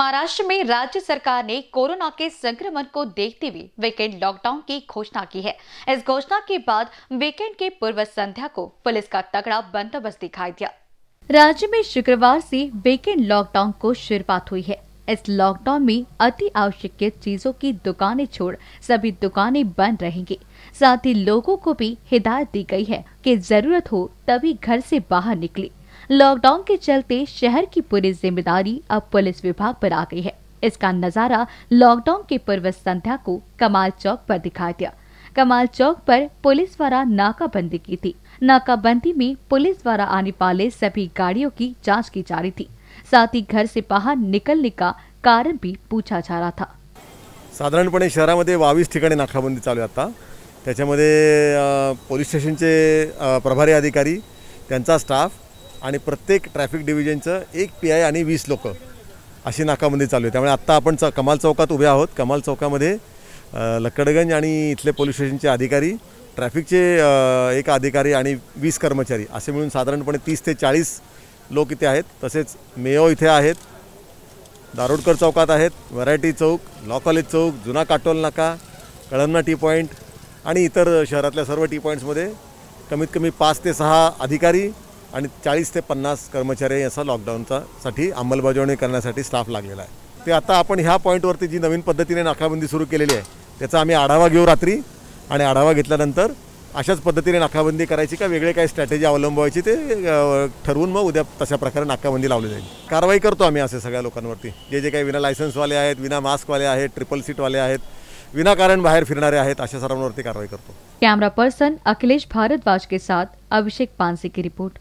महाराष्ट्र में राज्य सरकार ने कोरोना के संक्रमण को देखते हुए वीकेंड लॉकडाउन की घोषणा की है इस घोषणा के बाद वीकेंड के पूर्व संध्या को पुलिस का तगड़ा बंदोबस्त दिखाई दिया राज्य में शुक्रवार से वीकेंड लॉकडाउन को शुरुआत हुई है इस लॉकडाउन में अति आवश्यक चीजों की दुकानें छोड़ सभी दुकानें बंद रहेंगी साथ ही लोगों को भी हिदायत दी गई है कि जरूरत हो तभी घर से बाहर निकले लॉकडाउन के चलते शहर की पूरी जिम्मेदारी अब पुलिस विभाग पर आ गई है इसका नजारा लॉकडाउन के पूर्व संध्या को कमाल चौक पर दिखाई दिया कमाल चौक पर पुलिस द्वारा नाकाबंदी की थी नाकाबंदी में पुलिस द्वारा आने वाले सभी गाड़ियों की जांच की जा रही थी साथ ही घर से बाहर निकलने का कारण भी पूछा जा रहा था शहरा शहरामध्ये बावीस ठिकाणी नाकाबंदी चालू आता पोलिस स्टेशन के प्रभारी अधिकारी स्टाफ आणि प्रत्येक ट्रैफिक डिविजनच एक पी आई आणि वीस लोकं अशी नाकाबंदी चालू आहे आत्ता अपन च कमाल चौक उभे आहोत कमाल चौका लक्कड़गंज आणि पोलिस स्टेशन के अधिकारी ट्रॅफिकचे एक अधिकारी आणि वीस कर्मचारी असे मिळून तीस से चाळीस लोक इतने आहेत तसेच मेयो इथे आहेत दारोडकर चौकत है Variety Chowk Law College Chowk Juna Katol नाका कळमना टी पॉइंट आ इतर शहर सर्व टी पॉईंट्समध्ये कमीत कमी पांच ते सहा अधिकारी आणि चाळीस ते पन्नास कर्मचारी याचा लॉकडाऊनचा साठी अंमलबजावणी करण्यासाठी स्टाफ लागलेला आहे ते आता आपण ह्या पॉईंटवरती जी नवीन पद्धतीने नाकाबंदी सुरू केलेली आहे त्याचा आम्ही आढावा घेऊ रात्री आणि आढावा घेतल्यानंतर अशाच पद्धतीने नाकाबंदी करायची का वेगळे काही स्ट्रॅटेजी अवलंबवायची ते ठरवून मग उद्या तशा प्रकारे नाकाबंदी लावली जाईल कारवाई करतो आम्ही असे सगळ्या लोकांवरती जे जे काही विना लायसन्सवाले आहेत विना मास्कवाले आहेत ट्रिपल सीटवाले आहेत विनाकारण बाहेर फिरणारे आहेत अशा सर्वांवरती कारवाई करतो कॅमेरा पर्सन अखिलेश भारद्वाज के साथ अभिषेक पानसे की रिपोर्ट